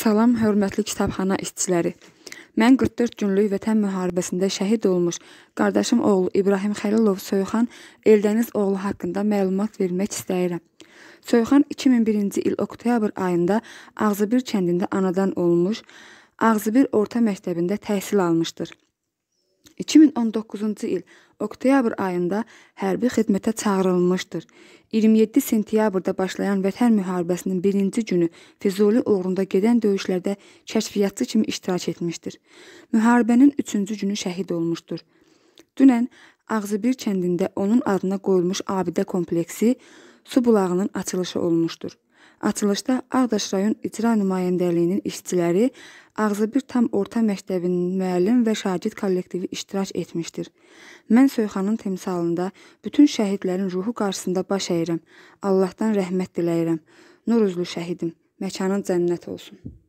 Salam, hörmətli kitabxana işçiləri. Mən 44 günlük Vətən müharibəsində şəhid olmuş qardaşım oğlu İbrahim Xəlilov Soyxan Eldəniz oğlu haqqında məlumat vermək istəyirəm. Soyxan 2001-ci il oktyabr ayında Ağzıbir kəndində anadan olmuş, Ağzıbir orta məktəbində təhsil almışdır. 2019-cu il oktyabr ayında hərbi xidmətə çağırılmışdır. 27 sentyabrda başlayan Vətən müharibəsinin birinci günü Füzuli uğrunda gedən döyüşlərdə kəşfiyyatçı kimi iştirak etmişdir. Müharibənin üçüncü günü şəhid olmuşdur. Dünən Ağzıbir kəndində onun adına qoyulmuş abidə kompleksi su bulağının açılışı olmuşdur. Açılışda Ağdaş rayon İcra nümayəndəliyinin işçiləri Ağzıbir tam orta məktəbinin müəllim və şagird kollektivi iştirak etmişdir. Mən Soyxanın temsalında bütün şəhidlərin ruhu qarşısında baş əyirəm. Allahdan rəhmət diləyirəm. Nur üzlü şəhidim, məkanın cənnət olsun.